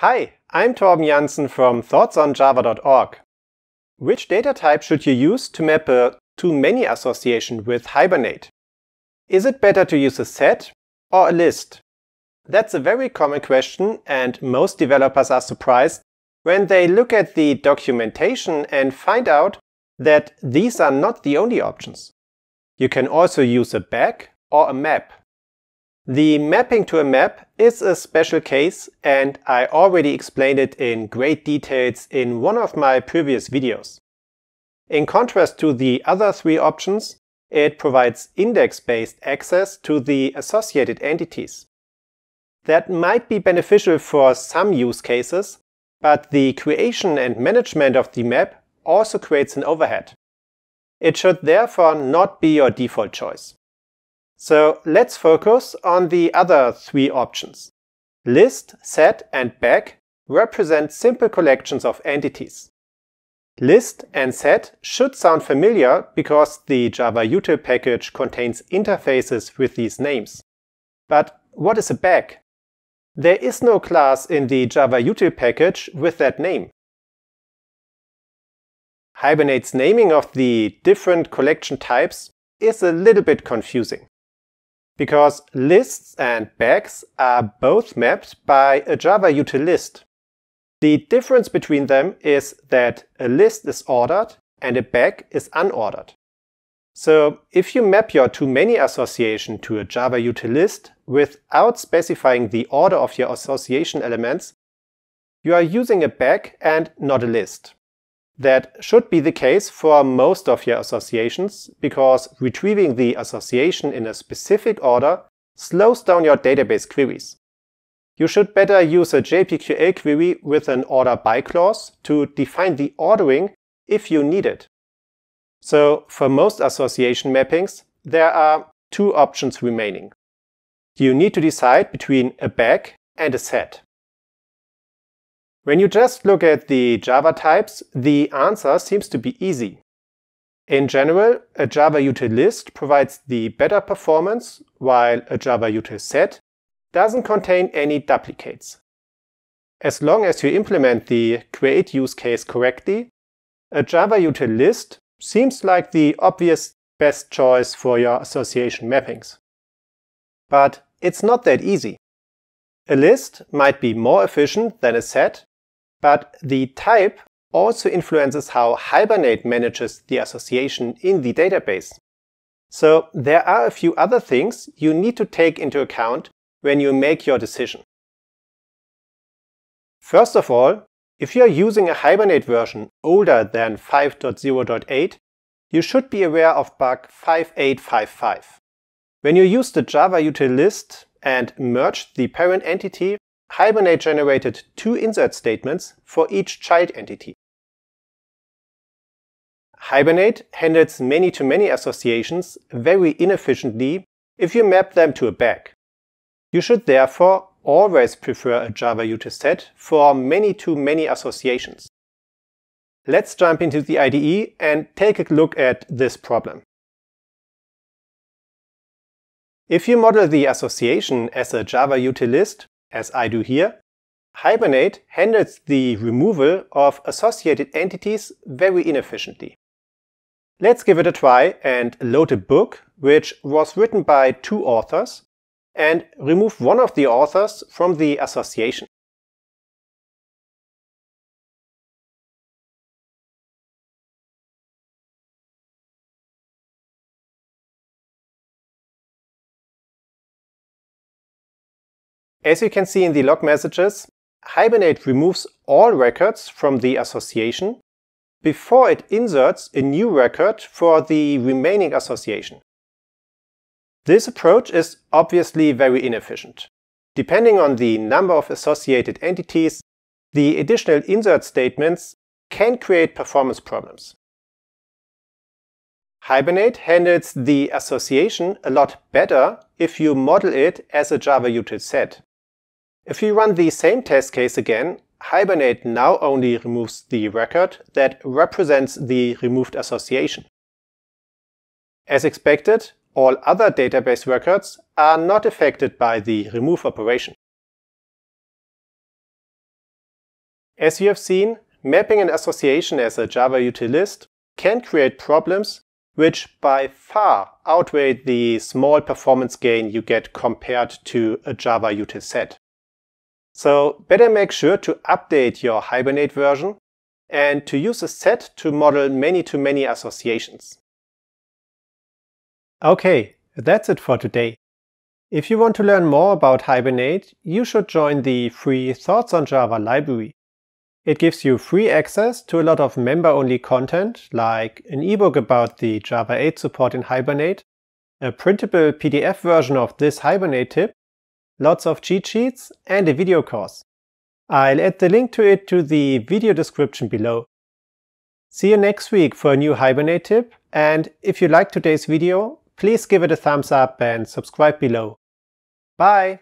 Hi, I'm Torben Janssen from thoughtsonjava.org. Which data type should you use to map a too-many association with Hibernate? Is it better to use a set or a list? That's a very common question and most developers are surprised when they look at the documentation and find out that these are not the only options. You can also use a bag or a map. The mapping to a map is a special case and I already explained it in great details in one of my previous videos. In contrast to the other three options, it provides index-based access to the associated entities. That might be beneficial for some use cases, but the creation and management of the map also creates an overhead. It should therefore not be your default choice. So let's focus on the other three options. List, set and back represent simple collections of entities. List and set should sound familiar because the Java util package contains interfaces with these names. But what is a back? There is no class in the Java util package with that name. Hibernate's naming of the different collection types is a little bit confusing because lists and bags are both mapped by a Java util list, The difference between them is that a list is ordered and a bag is unordered. So if you map your too many association to a Java util list without specifying the order of your association elements, you are using a bag and not a list. That should be the case for most of your associations, because retrieving the association in a specific order slows down your database queries. You should better use a JPQL query with an order by clause to define the ordering if you need it. So for most association mappings, there are two options remaining. You need to decide between a bag and a set. When you just look at the Java types, the answer seems to be easy. In general, a Java util list provides the better performance, while a Java util set doesn't contain any duplicates. As long as you implement the create use case correctly, a Java util list seems like the obvious best choice for your association mappings. But it's not that easy. A list might be more efficient than a set but the type also influences how Hibernate manages the association in the database. So there are a few other things you need to take into account when you make your decision. First of all, if you are using a Hibernate version older than 5.0.8, you should be aware of bug 5855. When you use the Java util list and merge the parent entity Hibernate generated two insert statements for each child entity. Hibernate handles many-to-many -many associations very inefficiently if you map them to a bag. You should therefore always prefer a Java util set for many-to-many -many associations. Let's jump into the IDE and take a look at this problem. If you model the association as a Java util list, as I do here, Hibernate handles the removal of associated entities very inefficiently. Let's give it a try and load a book which was written by two authors and remove one of the authors from the association. As you can see in the log messages, Hibernate removes all records from the association before it inserts a new record for the remaining association. This approach is obviously very inefficient. Depending on the number of associated entities, the additional insert statements can create performance problems. Hibernate handles the association a lot better if you model it as a Java util set. If we run the same test case again, Hibernate now only removes the record that represents the removed association. As expected, all other database records are not affected by the remove operation. As you have seen, mapping an association as a Java utilist can create problems which by far outweigh the small performance gain you get compared to a Java util set. So better make sure to update your Hibernate version and to use a set to model many-to-many -many associations. Okay, that's it for today. If you want to learn more about Hibernate, you should join the free Thoughts on Java library. It gives you free access to a lot of member-only content, like an ebook about the Java 8 support in Hibernate, a printable PDF version of this Hibernate tip, lots of cheat sheets, and a video course. I'll add the link to it to the video description below. See you next week for a new Hibernate tip, and if you liked today's video, please give it a thumbs up and subscribe below. Bye!